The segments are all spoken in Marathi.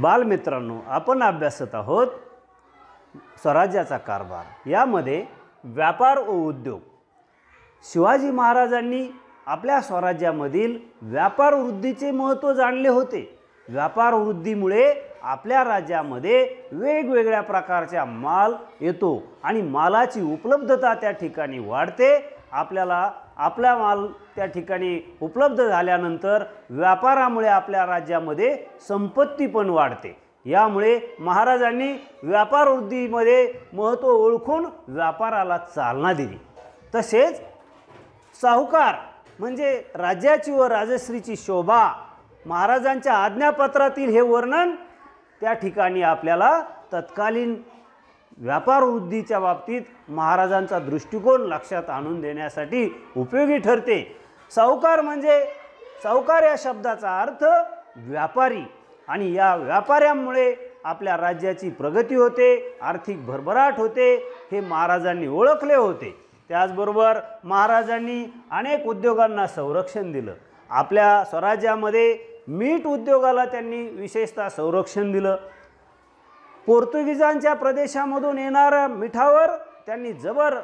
बालमित्रांनो आपण अभ्यासत आहोत स्वराज्याचा कारभार यामध्ये व्यापार व उद्योग शिवाजी महाराजांनी आपल्या स्वराज्यामधील व्यापार वृद्धीचे महत्त्व जाणले होते व्यापार वृद्धीमुळे आपल्या राज्यामध्ये वेगवेगळ्या प्रकारचा माल येतो आणि मालाची उपलब्धता त्या ठिकाणी वाढते आपल्याला आपला माल त्या ठिकाणी उपलब्ध झाल्यानंतर व्यापारामुळे आपल्या राज्यामध्ये संपत्ती पण वाढते यामुळे महाराजांनी व्यापारवृद्धीमध्ये महत्त्व ओळखून व्यापाराला चालना दिली तसेच साहूकार म्हणजे राज्याची व राजश्रीची शोभा महाराजांच्या आज्ञापत्रातील हे वर्णन त्या ठिकाणी आपल्याला तत्कालीन व्यापार वृद्धीच्या बाबतीत महाराजांचा दृष्टिकोन लक्षात आणून देण्यासाठी उपयोगी ठरते सावकार म्हणजे सावकार या शब्दाचा अर्थ व्यापारी आणि या व्यापाऱ्यांमुळे आपल्या राज्याची प्रगती होते आर्थिक भरभराट होते हे महाराजांनी ओळखले होते त्याचबरोबर महाराजांनी अनेक उद्योगांना संरक्षण दिलं आपल्या स्वराज्यामध्ये मीठ उद्योगाला त्यांनी विशेषतः संरक्षण दिलं पोर्तुगीजांच्या प्रदेशामधून येणाऱ्या मिठावर त्यांनी जबर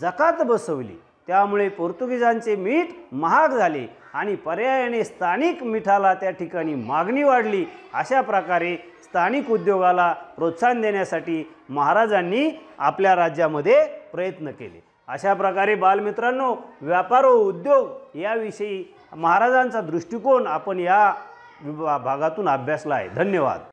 जकात बसवली त्यामुळे पोर्तुगीजांचे मीठ महाग झाले आणि पर्यायाने स्थानिक मिठाला त्या ठिकाणी मागणी वाढली अशा प्रकारे स्थानिक उद्योगाला प्रोत्साहन देण्यासाठी महाराजांनी आपल्या राज्यामध्ये प्रयत्न केले अशा प्रकारे बालमित्रांनो व्यापार व उद्योग याविषयी महाराजांचा दृष्टिकोन आपण या भागातून अभ्यासला आहे धन्यवाद